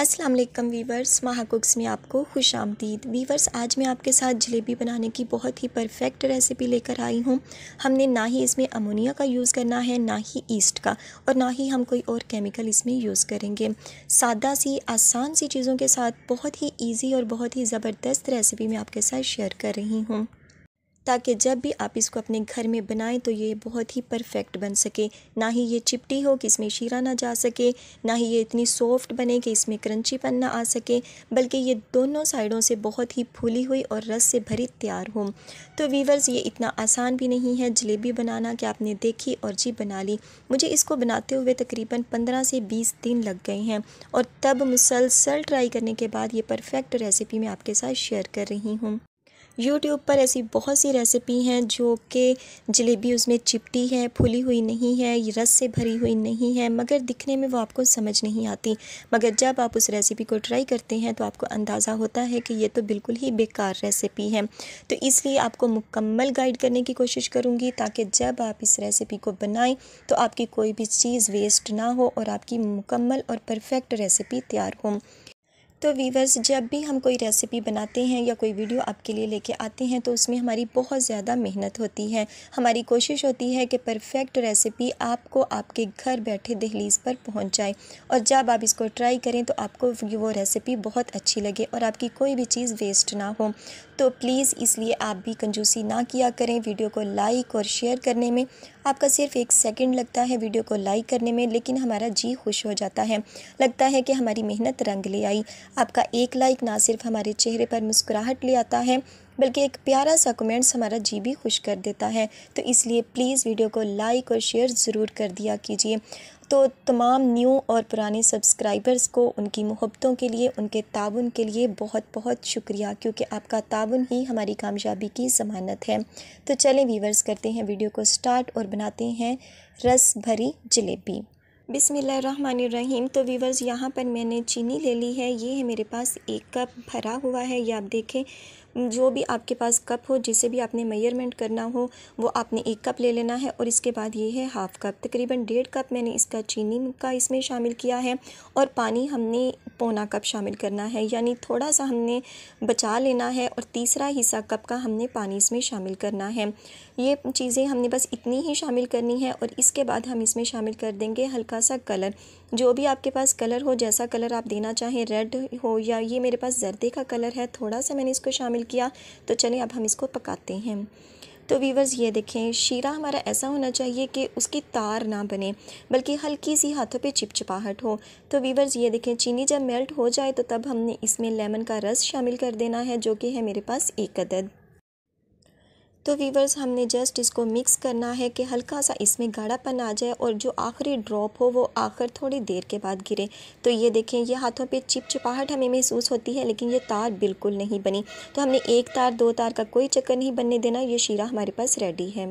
अस्सलाम वालेकुम वीवर्स माहा कुक्स में आपको खुश आमदीद वीवर्स आज मैं आपके साथ जलेबी बनाने की बहुत ही परफेक्ट रेसिपी लेकर आई हूँ हमने ना ही इसमें अमोनिया का यूज़ करना है ना ही ईस्ट का और ना ही हम कोई और केमिकल इसमें यूज़ करेंगे सादा सी आसान सी चीज़ों के साथ बहुत ही ईजी और बहुत ही ज़बरदस्त रेसिपी मैं आपके साथ शेयर कर रही हूँ ताकि जब भी आप इसको अपने घर में बनाएं तो ये बहुत ही परफेक्ट बन सके ना ही ये चिपटी हो कि इसमें शीरा ना जा सके ना ही ये इतनी सॉफ्ट बने कि इसमें क्रंचीपन ना आ सके बल्कि ये दोनों साइडों से बहुत ही फूली हुई और रस से भरी तैयार हो तो वीवर्स ये इतना आसान भी नहीं है जलेबी बनाना कि आपने देखी और जी बना ली मुझे इसको बनाते हुए तकरीबन पंद्रह से बीस दिन लग गए हैं और तब मुसलसल ट्राई करने के बाद ये परफेक्ट रेसिपी मैं आपके साथ शेयर कर रही हूँ यूट्यूब पर ऐसी बहुत सी रेसिपी हैं जो कि जलेबी उसमें चिपटी है फूली हुई नहीं है रस से भरी हुई नहीं है मगर दिखने में वो आपको समझ नहीं आती मगर जब आप उस रेसिपी को ट्राई करते हैं तो आपको अंदाज़ा होता है कि ये तो बिल्कुल ही बेकार रेसिपी है तो इसलिए आपको मुकम्मल गाइड करने की कोशिश करूँगी ताकि जब आप इस रेसिपी को बनाएं तो आपकी कोई भी चीज़ वेस्ट ना हो और आपकी मुकम्मल और परफेक्ट रेसिपी तैयार हो तो वीवर्स जब भी हम कोई रेसिपी बनाते हैं या कोई वीडियो आपके लिए लेके आते हैं तो उसमें हमारी बहुत ज़्यादा मेहनत होती है हमारी कोशिश होती है कि परफेक्ट रेसिपी आपको आपके घर बैठे दहलीज़ पर पहुंच जाए और जब आप इसको ट्राई करें तो आपको वो रेसिपी बहुत अच्छी लगे और आपकी कोई भी चीज़ वेस्ट ना हो तो प्लीज़ इसलिए आप भी कंजूसी ना किया करें वीडियो को लाइक और शेयर करने में आपका सिर्फ एक सेकंड लगता है वीडियो को लाइक करने में लेकिन हमारा जी खुश हो जाता है लगता है कि हमारी मेहनत रंग ले आई आपका एक लाइक ना सिर्फ हमारे चेहरे पर मुस्कुराहट ले आता है बल्कि एक प्यारा सा कमेंट्स हमारा जी भी खुश कर देता है तो इसलिए प्लीज़ वीडियो को लाइक और शेयर ज़रूर कर दिया कीजिए तो तमाम न्यू और पुराने सब्सक्राइबर्स को उनकी मोहब्बतों के लिए उनके ताउन के लिए बहुत बहुत शुक्रिया क्योंकि आपका ताउन ही हमारी कामयाबी की ज़मानत है तो चलें वीवर्स करते हैं वीडियो को स्टार्ट और बनाते हैं रस भरी जलेबी बिसमीम तो वीवर्स यहाँ पर मैंने चीनी ले ली है ये है मेरे पास एक कप भरा हुआ है ये आप देखें जो भी आपके पास कप हो जिसे भी आपने मेयरमेंट करना हो वो आपने एक कप ले लेना है और इसके बाद ये है हाफ़ कप तकरीबन डेढ़ कप मैंने इसका चीनी का इसमें शामिल किया है और पानी हमने पौना कप शामिल करना है यानी थोड़ा सा हमने बचा लेना है और तीसरा हिस्सा कप का हमने पानी इसमें शामिल करना है ये चीज़ें हमने बस इतनी ही शामिल करनी है और इसके बाद हम इसमें शामिल कर देंगे हल्का सा कलर जो भी आपके पास कलर हो जैसा कलर आप देना चाहें रेड हो या ये मेरे पास जर्दे का कलर है थोड़ा सा मैंने इसको शामिल शामिल किया तो चलिए अब हम इसको पकाते हैं तो वीवर्स ये देखें शीरा हमारा ऐसा होना चाहिए कि उसकी तार ना बने बल्कि हल्की सी हाथों पे चिपचिपाहट हो तो वीवर्स ये देखें चीनी जब मेल्ट हो जाए तो तब हमने इसमें लेमन का रस शामिल कर देना है जो कि है मेरे पास एक अदद तो वीवर्स हमने जस्ट इसको मिक्स करना है कि हल्का सा इसमें गाढ़ापन आ जाए और जो आखिरी ड्रॉप हो वो आखिर थोड़ी देर के बाद गिरे तो ये देखें ये हाथों पे चिपचिपाहट हमें महसूस होती है लेकिन ये तार बिल्कुल नहीं बनी तो हमने एक तार दो तार का कोई चक्कर नहीं बनने देना ये शीरा हमारे पास रेडी है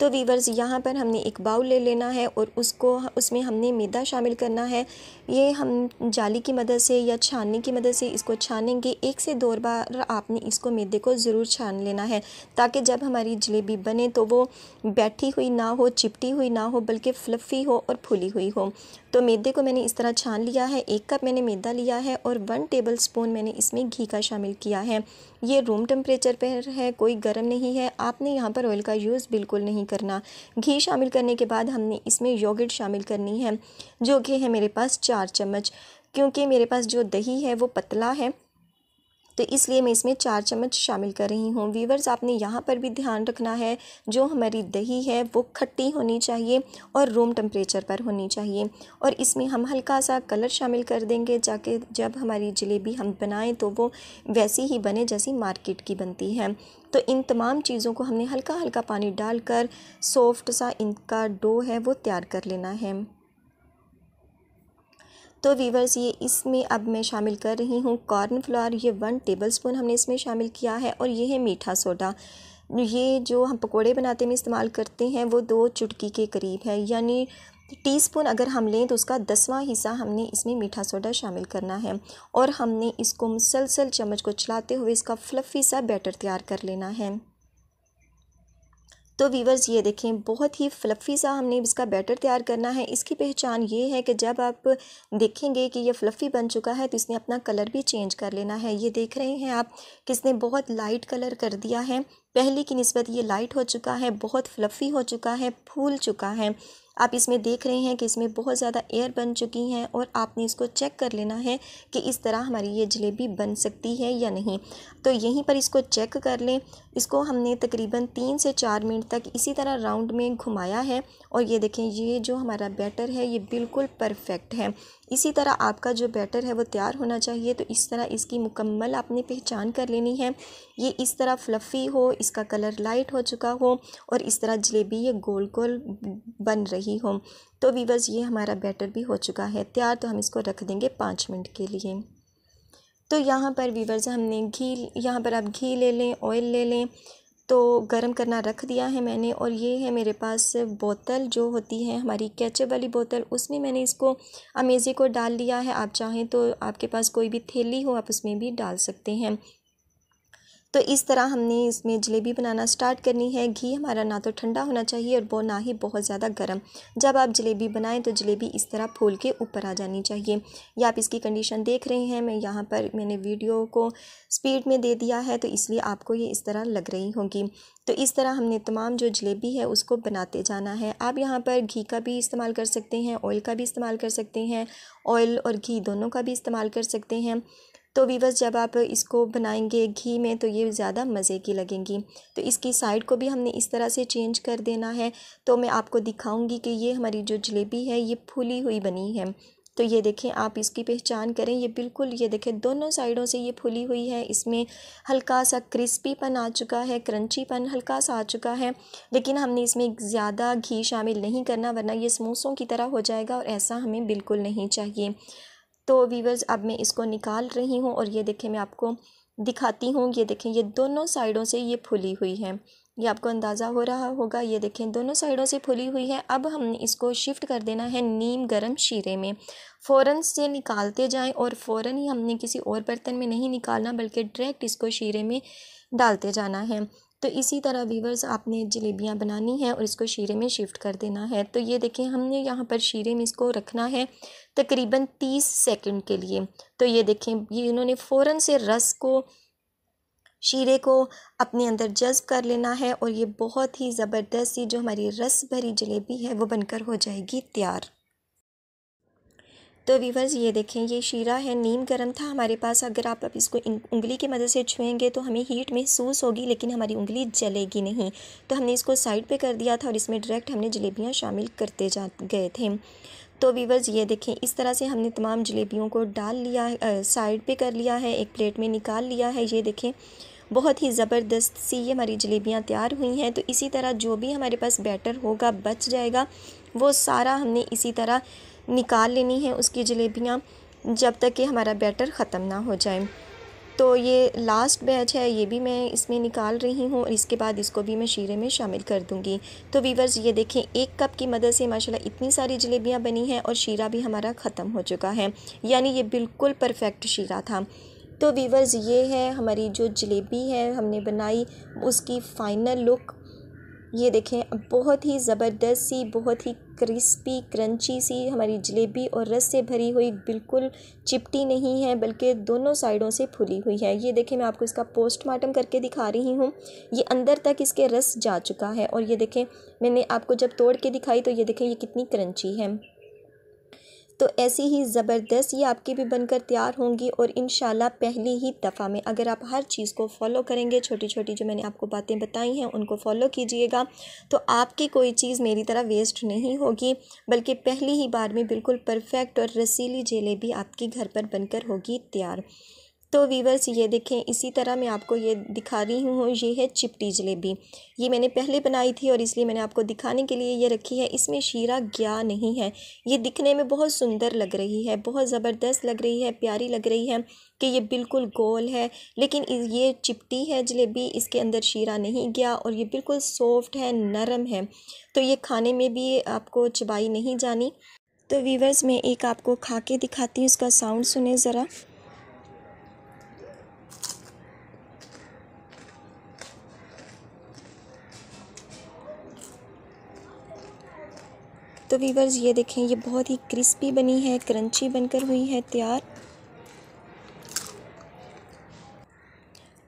तो वीवर्स यहाँ पर हमने एक बाउल ले लेना है और उसको उसमें हमने मैदा शामिल करना है ये हम जाली की मदद से या छानने की मदद से इसको छानेंगे एक से दो बार आपने इसको मैदे को ज़रूर छान लेना है ताकि जब हमारी जलेबी बने तो वो बैठी हुई ना हो चिपटी हुई ना हो बल्कि फ्लफ़ी हो और फूली हुई हो तो मैदे को मैंने इस तरह छान लिया है एक कप मैंने मैदा लिया है और वन टेबल स्पून मैंने इसमें घी का शामिल किया है ये रूम टेम्परेचर पर है कोई गर्म नहीं है आपने यहाँ पर ऑयल का यूज़ बिल्कुल नहीं करना घी शामिल करने के बाद हमने इसमें योगर्ट शामिल करनी है जो कि है मेरे पास चार चम्मच क्योंकि मेरे पास जो दही है वो पतला है तो इसलिए मैं इसमें चार चम्मच शामिल कर रही हूँ वीवर्स आपने यहाँ पर भी ध्यान रखना है जो हमारी दही है वो खट्टी होनी चाहिए और रूम टेम्परेचर पर होनी चाहिए और इसमें हम हल्का सा कलर शामिल कर देंगे जाके जब हमारी जलेबी हम बनाएँ तो वो वैसी ही बने जैसी मार्केट की बनती है तो इन तमाम चीज़ों को हमने हल्का हल्का पानी डालकर सॉफ्ट सा इनका डो है वो तैयार कर लेना है तो वीवर्स ये इसमें अब मैं शामिल कर रही हूँ कॉर्न फ्लावर ये वन टेबल स्पून हमने इसमें शामिल किया है और ये है मीठा सोडा ये जो हम पकोड़े बनाते में इस्तेमाल करते हैं वो दो चुटकी के करीब है यानी टीस्पून अगर हम लें तो उसका दसवां हिस्सा हमने इसमें मीठा सोडा शामिल करना है और हमने इसको मुसलसल चम्मच को चलाते हुए इसका फ्लफ़ी सा बैटर तैयार कर लेना है तो वीवर्स ये देखें बहुत ही फ्लफ़ी सा हमने इसका बैटर तैयार करना है इसकी पहचान ये है कि जब आप देखेंगे कि ये फ्लफ़ी बन चुका है तो इसने अपना कलर भी चेंज कर लेना है ये देख रहे हैं आप कि इसने बहुत लाइट कलर कर दिया है पहले की नस्बत ये लाइट हो चुका है बहुत फ्लफ़ी हो चुका है फूल चुका है आप इसमें देख रहे हैं कि इसमें बहुत ज़्यादा एयर बन चुकी हैं और आपने इसको चेक कर लेना है कि इस तरह हमारी ये जलेबी बन सकती है या नहीं तो यहीं पर इसको चेक कर लें इसको हमने तकरीबन तीन से चार मिनट तक इसी तरह राउंड में घुमाया है और ये देखें ये जो हमारा बैटर है ये बिल्कुल परफेक्ट है इसी तरह आपका जो बैटर है वो तैयार होना चाहिए तो इस तरह इसकी मुकम्मल आपने पहचान कर लेनी है ये इस तरह फ्लफ़ी हो इसका कलर लाइट हो चुका हो और इस तरह जलेबी ये गोल गोल बन रही हो तो वीवर्स ये हमारा बैटर भी हो चुका है तैयार तो हम इसको रख देंगे पाँच मिनट के लिए तो यहाँ पर वीवर्स हमने घी यहाँ पर आप घी ले लें ऑयल ले लें तो गर्म करना रख दिया है मैंने और ये है मेरे पास बोतल जो होती है हमारी कैचअप वाली बोतल उसमें मैंने इसको अमेजी को डाल लिया है आप चाहें तो आपके पास कोई भी थैली हो आप उसमें भी डाल सकते हैं तो इस तरह हमने इसमें जलेबी बनाना स्टार्ट करनी है घी हमारा ना तो ठंडा होना चाहिए और वो ना ही बहुत ज़्यादा गर्म जब आप जलेबी बनाएं तो जलेबी इस तरह फूल के ऊपर आ जानी चाहिए या आप इसकी कंडीशन देख रहे हैं मैं यहाँ पर मैंने वीडियो को स्पीड में दे दिया है तो इसलिए आपको ये इस तरह लग रही होगी तो इस तरह हमने तमाम जो जलेबी है उसको बनाते जाना है आप यहाँ पर घी का भी इस्तेमाल कर सकते हैं ऑयल का भी इस्तेमाल कर सकते हैं ऑयल और घी दोनों का भी इस्तेमाल कर सकते हैं तो वीवर्स जब आप इसको बनाएंगे घी में तो ये ज़्यादा मज़े की लगेंगी तो इसकी साइड को भी हमने इस तरह से चेंज कर देना है तो मैं आपको दिखाऊंगी कि ये हमारी जो जलेबी है ये फूली हुई बनी है तो ये देखें आप इसकी पहचान करें ये बिल्कुल ये देखें दोनों साइडों से ये फूली हुई है इसमें हल्का सा क्रिस्पीपन आ चुका है क्रंचीपन हल्का सा आ चुका है लेकिन हमने इसमें ज़्यादा घी शामिल नहीं करना वरना ये समोसों की तरह हो जाएगा और ऐसा हमें बिल्कुल नहीं चाहिए तो वीवर्स अब मैं इसको निकाल रही हूँ और ये देखें मैं आपको दिखाती हूँ ये देखें ये दोनों साइडों से ये फुली हुई है ये आपको अंदाज़ा हो रहा होगा ये देखें दोनों साइडों से फुली हुई है अब हमने इसको शिफ्ट कर देना है नीम गरम शीरे में फ़ौरन से निकालते जाएं और फ़ौर ही हमने किसी और बर्तन में नहीं निकालना बल्कि डायरेक्ट इसको शीरे में डालते जाना है तो इसी तरह वीवर्स आपने जलेबियाँ बनानी है और इसको शीरे में शिफ्ट कर देना है तो ये देखें हमने यहाँ पर शीरे में इसको रखना है तकरीबन तीस सेकंड के लिए तो ये देखें ये इन्होंने फ़ौरन से रस को शीरे को अपने अंदर जज्ब कर लेना है और ये बहुत ही ज़बरदस्त ये जो हमारी रस भरी जलेबी है वो बनकर हो जाएगी तैयार तो वीवर्स ये देखें ये शीरा है नीम गर्म था हमारे पास अगर आप अब इसको उंगली की मदद से छुएंगे तो हमें हीट महसूस होगी लेकिन हमारी उंगली जलेगी नहीं तो हमने इसको साइड पे कर दिया था और इसमें डायरेक्ट हमने जलेबियाँ शामिल करते जा गए थे तो वीवर्स ये देखें इस तरह से हमने तमाम जलेबियों को डाल लिया है साइड पर कर लिया है एक प्लेट में निकाल लिया है ये देखें बहुत ही ज़बरदस्त सी ये हमारी जलेबियाँ तैयार हुई हैं तो इसी तरह जो भी हमारे पास बैटर होगा बच जाएगा वो सारा हमने इसी तरह निकाल लेनी है उसकी जलेबियाँ जब तक कि हमारा बैटर ख़त्म ना हो जाए तो ये लास्ट बैच है ये भी मैं इसमें निकाल रही हूँ और इसके बाद इसको भी मैं शीरे में शामिल कर दूँगी तो वीवर्स ये देखें एक कप की मदद से माशाल्लाह इतनी सारी जलेबियाँ बनी हैं और शीरा भी हमारा ख़त्म हो चुका है यानी ये बिल्कुल परफेक्ट शीरा था तो वीवर्स ये है हमारी जो जलेबी है हमने बनाई उसकी फ़ाइनल लुक ये देखें बहुत ही ज़बरदस्त सी बहुत ही क्रिस्पी क्रंची सी हमारी जलेबी और रस से भरी हुई बिल्कुल चिपटी नहीं है बल्कि दोनों साइडों से फूली हुई है ये देखें मैं आपको इसका पोस्टमार्टम करके दिखा रही हूँ ये अंदर तक इसके रस जा चुका है और ये देखें मैंने आपको जब तोड़ के दिखाई तो ये देखें ये कितनी क्रंची है तो ऐसी ही ज़बरदस्त ये आपकी भी बनकर तैयार होंगी और इन पहली ही दफ़ा में अगर आप हर चीज़ को फॉलो करेंगे छोटी छोटी जो मैंने आपको बातें बताई हैं उनको फॉलो कीजिएगा तो आपकी कोई चीज़ मेरी तरह वेस्ट नहीं होगी बल्कि पहली ही बार में बिल्कुल परफेक्ट और रसीली जेलेबी आपके घर पर बनकर होगी तैयार तो वीवर्स ये देखें इसी तरह मैं आपको ये दिखा रही हूँ ये है चिपटी जलेबी ये मैंने पहले बनाई थी और इसलिए मैंने आपको दिखाने के लिए ये रखी है इसमें शीरा गया नहीं है ये दिखने में बहुत सुंदर लग रही है बहुत ज़बरदस्त लग रही है प्यारी लग रही है कि ये बिल्कुल गोल है लेकिन ये चिपटी है जलेबी इसके अंदर शीरा नहीं गया और ये बिल्कुल सॉफ्ट है नरम है तो ये खाने में भी आपको चबाई नहीं जानी तो वीवर्स मैं एक आपको खा के दिखाती हूँ उसका साउंड सुने ज़रा तो वीवर्स ये देखें ये बहुत ही क्रिस्पी बनी है क्रंची बनकर हुई है तैयार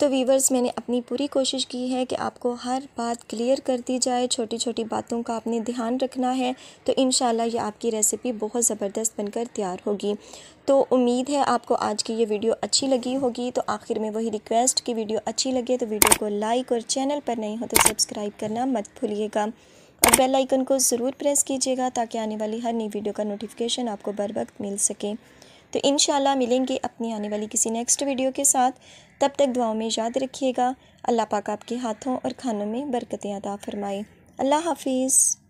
तो वीवर्स मैंने अपनी पूरी कोशिश की है कि आपको हर बात क्लियर कर दी जाए छोटी छोटी बातों का आपने ध्यान रखना है तो इन ये आपकी रेसिपी बहुत ज़बरदस्त बनकर तैयार होगी तो उम्मीद है आपको आज की ये वीडियो अच्छी लगी होगी तो आखिर में वही रिक्वेस्ट कि वीडियो अच्छी लगे तो वीडियो को लाइक और चैनल पर नहीं हो तो सब्सक्राइब करना मत भूलिएगा और बेल आइकन को ज़रूर प्रेस कीजिएगा ताकि आने वाली हर नई वीडियो का नोटिफिकेशन आपको बर वक्त मिल सके तो इन मिलेंगे अपनी आने वाली किसी नेक्स्ट वीडियो के साथ तब तक दुआओं में याद रखिएगा अल्लाह पाक आपके हाथों और खानों में बरकतें अदा फरमाएँ अल्लाह हाफिज़